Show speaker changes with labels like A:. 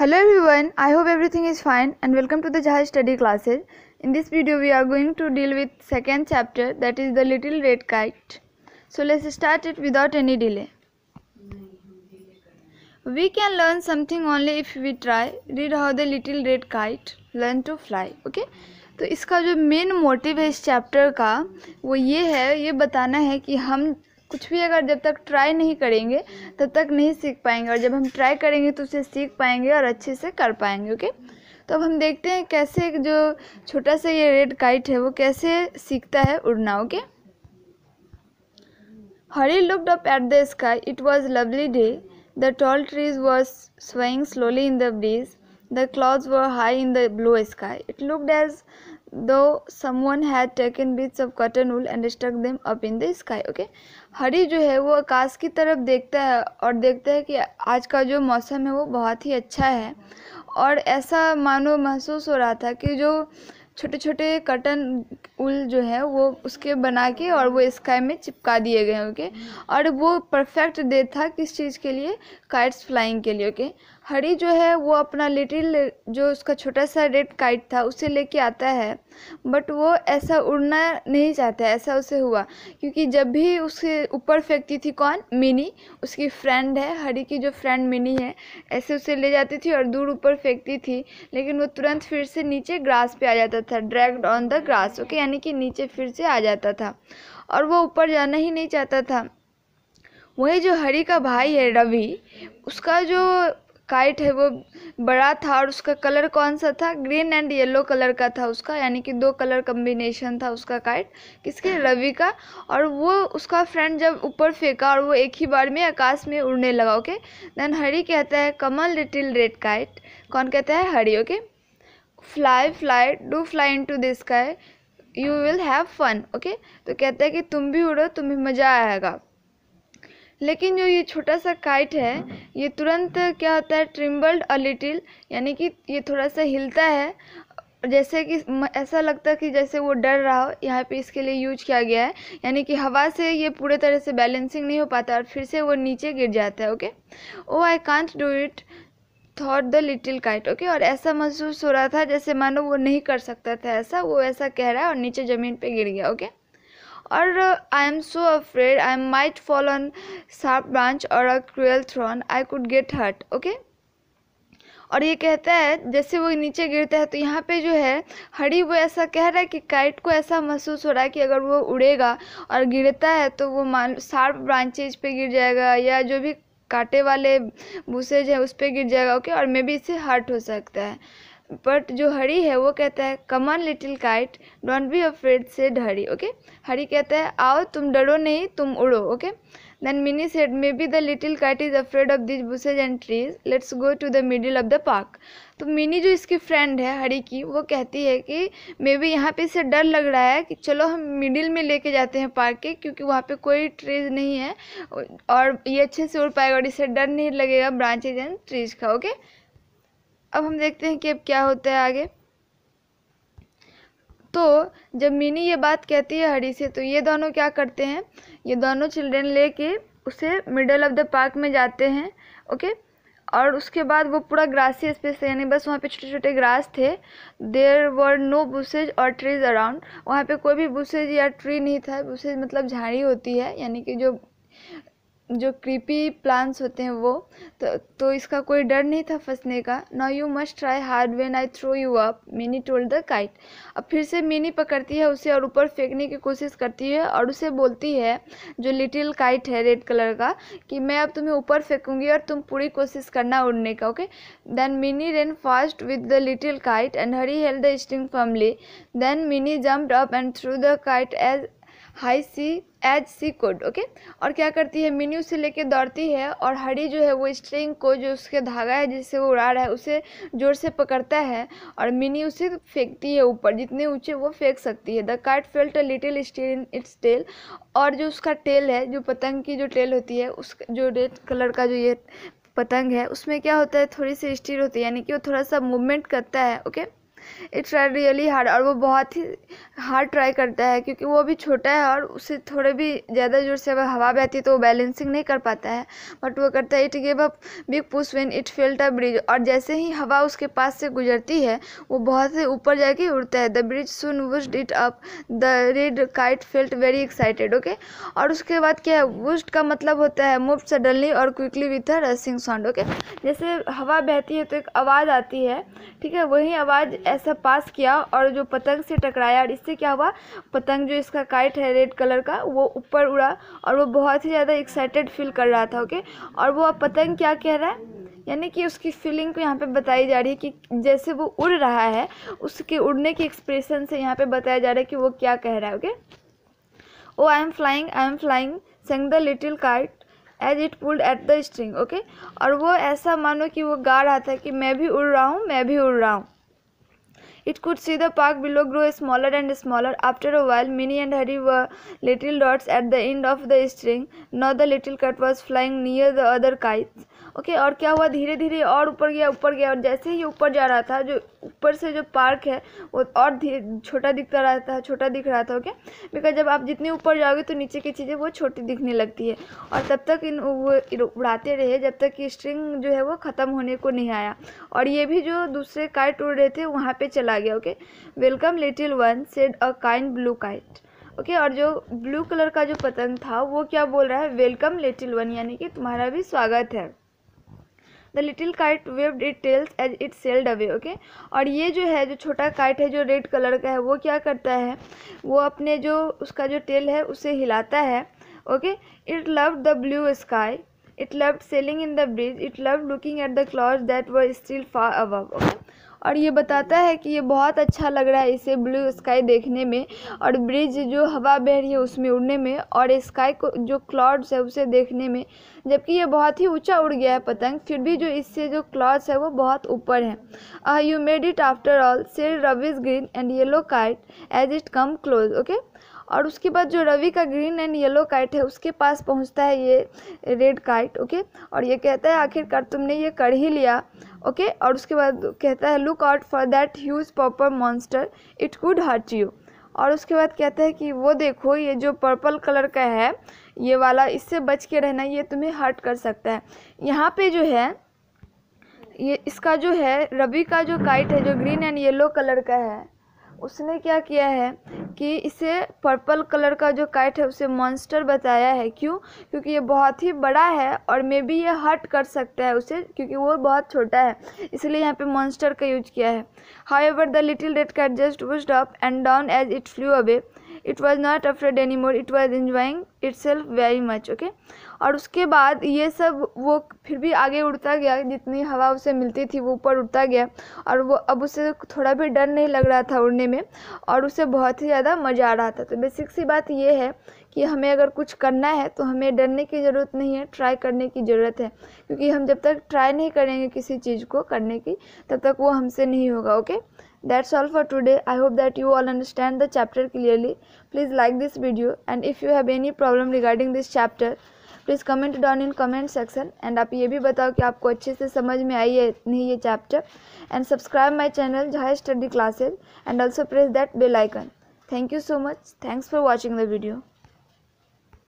A: Hello everyone, I hope everything is fine and welcome to the Jahaj study classes. In this video we are going to deal with second chapter that is the little red kite. So let's start it without any delay. We can learn something only if we try. Read how the little red kite learn to fly. Okay? तो इसका जो main motive है इस chapter का वो ये है ये बताना है कि हम कुछ भी अगर जब तक ट्राई नहीं करेंगे तब तक नहीं सीख पाएंगे और जब हम ट्राई करेंगे तो उसे सीख पाएंगे और अच्छे से कर पाएंगे ओके तो अब हम देखते हैं कैसे जो छोटा सा ये रेड काइट है वो कैसे सीखता है उड़ना okay Harry looked up at the sky it was lovely day the tall trees was swaying slowly in the breeze The clouds were high in the blue sky. It looked as though someone had taken bits of cotton wool and stuck them up in the sky. Okay. hari jo hai wo akash ki taraf dekhta hai aur dekhta hai ki aaj ka jo mausam hai wo bahut hi acha hai aur aisa mano mehsoos ho raha tha ki jo छोटे छोटे कटन उल जो है वो उसके बना के और वो स्काई में चिपका दिए गए ओके और वो परफेक्ट डे था किस चीज़ के लिए काइट्स फ्लाइंग के लिए ओके हरी जो है वो अपना लिटिल जो उसका छोटा सा रेड काइट था उसे लेके आता है बट वो ऐसा उड़ना नहीं चाहता ऐसा उसे हुआ क्योंकि जब भी उसके ऊपर फेंकती थी कौन मिनी उसकी फ्रेंड है हरी की जो फ्रेंड मिनी है ऐसे उसे ले जाती थी और दूर ऊपर फेंकती थी लेकिन वो तुरंत फिर से नीचे ग्रास पे आ जाता था dragged on the grass okay यानी कि नीचे फिर से आ जाता था और वो ऊपर जाना ही नहीं चाहता था वही जो हरी का भाई है रवि उसका जो काइट है वो बड़ा था और उसका कलर कौन सा था ग्रीन एंड येलो कलर का था उसका यानी कि दो कलर कम्बिनेशन था उसका काइट किसके रवि का और वो उसका फ्रेंड जब ऊपर फेंका और वो एक ही बार में आकाश में उड़ने लगा ओके देन हरी कहता है कमल लिटिल रेड काइट कौन कहता है Harry okay fly fly do fly into the sky you will have fun okay तो कहता है कि तुम भी उड़ो तुम्हें मज़ा आएगा लेकिन जो ये छोटा सा काइट है हाँ, हाँ। ये तुरंत क्या होता है ट्रिम्बल्ड अ लिटिल यानी कि ये थोड़ा सा हिलता है जैसे कि ऐसा लगता है कि जैसे वो डर रहा हो यहाँ पे इसके लिए यूज किया गया है यानी कि हवा से ये पूरे तरह से बैलेंसिंग नहीं हो पाता और फिर से वो नीचे गिर जाता है okay oh I can't do it thought the little kite okay और ऐसा महसूस हो रहा था जैसे मानो वो नहीं कर सकता था ऐसा वो ऐसा कह रहा है और नीचे ज़मीन पर गिर गया ओके okay? और I am so afraid I am might fall on sharp branch और a thorn I could get hurt okay और ये कहता है जैसे वो नीचे गिरता है तो यहाँ पे जो है हरी वो ऐसा कह रहा है कि काइट को ऐसा महसूस हो रहा है कि अगर वो उड़ेगा और गिरता है तो वो मान शार्प ब्रांचेज पे गिर जाएगा या जो भी काटे वाले भूसेज है उस पर गिर जाएगा ओके और मे भी इससे हर्ट हो सकता है बट जो हरी है वो कहता है come on little kite don't be afraid said Harry okay Harry कहता है आओ तुम डरो नहीं तुम उड़ो okay then Mini said maybe the little kite is afraid of this bushes and trees let's go to the middle of the park तो Mini जो इसकी फ्रेंड है हरी की वो कहती है कि मे बी यहाँ पे इसे डर लग रहा है कि चलो हम मिडिल में लेके जाते हैं पार्क के क्योंकि वहाँ पे कोई ट्रीज नहीं है और ये अच्छे से उड़ पाएगा और इसे डर नहीं लगेगा ब्रांचेज एंड ट्रीज का ओके okay? अब हम देखते हैं कि अब क्या होता है आगे तो जब मिनी ये बात कहती है हरी से तो ये दोनों क्या करते हैं ये दोनों चिल्ड्रेन लेके उसे मिडल ऑफ द पार्क में जाते हैं ओके और उसके बाद वो पूरा ग्रासी स्पेस यानी बस वहाँ पे छोटे छोटे ग्रास थे देर वर नो बुसेज और ट्रीज अराउंड वहाँ पे कोई भी बुसेज या ट्री नहीं था बुसेज मतलब झाड़ी होती है यानी कि जो जो क्रीपी प्लान्स होते हैं वो तो, तो इसका कोई डर नहीं था फंसने का now you must try hard when I throw you up Mini told the kite अब फिर से मिनी पकड़ती है उसे और ऊपर फेंकने की कोशिश करती है और उसे बोलती है जो लिटिल काइट है रेड कलर का कि मैं अब तुम्हें ऊपर फेंकूंगी और तुम पूरी कोशिश करना उड़ने का okay then Mini ran fast with the little kite and Harry held the string firmly then Mini jump up and threw the kite as high सी एच सी कोड ओके और क्या करती है मीनू से लेके दौड़ती है और हरी जो है वो स्ट्रिंग को जो उसके धागा है जिससे वो उड़ा रहा है उसे जोर से पकड़ता है और मिनी उसे फेंकती है ऊपर जितने ऊंचे वो फेंक सकती है the kite felt a little still in its tail और जो उसका टेल है जो पतंग की जो टेल होती है उस जो रेड कलर का जो ये पतंग है उसमें क्या होता है थोड़ी सी स्टील होती है यानी कि वो थोड़ा सा मूवमेंट करता है okay okay? It's really hard और वो बहुत ही हार्ड ट्राई करता है क्योंकि वो भी छोटा है और उसे थोड़े भी ज़्यादा जोर से अगर हवा बहती है तो वो बैलेंसिंग नहीं कर पाता है बट वो करता है it gave up big push when it felt a breeze और जैसे ही हवा उसके पास से गुजरती है वो बहुत ही ऊपर जाके उड़ता है the breeze soon whooshed it up the red kite felt very excited okay और उसके बाद क्या है वुस्ड का मतलब होता है मूव सडनली और quickly with a rushing sound okay जैसे हवा बहती है तो एक आवाज़ आती है ठीक है वही आवाज़ ऐसा पास किया और जो पतंग से टकराया और इससे क्या हुआ पतंग जो इसका काइट है रेड कलर का वो ऊपर उड़ा और वो बहुत ही ज़्यादा एक्साइटेड फील कर रहा था ओके और वो अब पतंग क्या कह रहा है यानी कि उसकी फीलिंग को यहाँ पे बताई जा रही है कि जैसे वो उड़ रहा है उसके उड़ने के एक्सप्रेशन से यहाँ पे बताया जा रहा है कि वो क्या कह रहा है okay oh I am flying I am flying sang the little kite as it pulled at the string okay और वो ऐसा मानो कि वो गा रहा था कि मैं भी उड़ रहा हूँ मैं भी उड़ रहा हूँ It could see the park below grow smaller and smaller after a while Mini and Harry were little dots at the end of the string Now the little kite was flying near the other kites. Okay और क्या हुआ धीरे धीरे और ऊपर गया ऊपर गया और जैसे ही ऊपर जा रहा था जो ऊपर से जो पार्क है वो और छोटा दिखता रहा था छोटा दिख रहा था ओके बिकॉज जब आप जितने ऊपर जाओगे तो नीचे की चीज़ें वो छोटी दिखने लगती है और तब तक इन वो उड़ाते रहे जब तक कि स्ट्रिंग जो है वो ख़त्म होने को नहीं आया और ये भी जो दूसरे काट उड़ रहे थे वहाँ पर चला आ गया okay welcome little one said a kind blue kite okay और जो ब्लू कलर का जो पतंग था वो क्या बोल रहा है वेलकम लिटिल वन यानी कि तुम्हारा भी स्वागत है the little kite waved its tails as it sailed away okay और ये जो है जो छोटा काइट है जो रेड कलर का है वो क्या करता है वो अपने जो उसका जो टेल है उसे हिलाता है okay it love the blue sky it love sailing in the breeze it love looking at the clouds that were still far अब ओके और ये बताता है कि ये बहुत अच्छा लग रहा है इसे ब्लू स्काई देखने में और ब्रिज जो हवा बह रही है उसमें उड़ने में और स्काई को जो क्लाउड्स है उसे देखने में जबकि ये बहुत ही ऊंचा उड़ गया है पतंग फिर भी जो इससे जो क्लाउड्स है वो बहुत ऊपर है you made it after all सेल रविज green and yellow kite as it came close okay और उसके बाद जो रवि का ग्रीन एंड येलो काइट है उसके पास पहुंचता है ये रेड काइट ओके और ये कहता है आखिरकार तुमने ये कर ही लिया ओके और उसके बाद कहता है look out for that huge purple monster it could hurt you और उसके बाद कहता है कि वो देखो ये जो पर्पल कलर का है ये वाला इससे बच के रहना ये तुम्हें हर्ट कर सकता है यहाँ पर जो है ये इसका जो है रवि का जो काइट है जो ग्रीन एंड येलो कलर का है उसने क्या किया है कि इसे पर्पल कलर का जो काइट है उसे मॉन्स्टर बताया है क्यों क्योंकि ये बहुत ही बड़ा है और मे बी ये हर्ट कर सकता है उसे क्योंकि वो बहुत छोटा है इसलिए यहाँ पे मॉन्स्टर का यूज किया है however the little red kite just whooshed up and down as it flew away it was not afraid any more it was enjoying itself very much okay और उसके बाद ये सब वो फिर भी आगे उड़ता गया जितनी हवा उसे मिलती थी वो ऊपर उड़ता गया और वो अब उसे थोड़ा भी डर नहीं लग रहा था उड़ने में और उसे बहुत ही ज़्यादा मज़ा आ रहा था तो बेसिक सी बात ये है कि हमें अगर कुछ करना है तो हमें डरने की ज़रूरत नहीं है ट्राई करने की ज़रूरत है क्योंकि हम जब तक ट्राई नहीं करेंगे किसी चीज़ को करने की तब तक वो हमसे नहीं होगा okay That's all for today. I hope that you all understand the chapter clearly. Please like this video and if you have any problem regarding this chapter, please comment down in comment section and aap ye bhi batao ki aapko acche se samajh mein aayi hai nahi ye chapter and subscribe my channel Jai Study Classes and also press that bell icon. Thank you so much. Thanks for watching the video.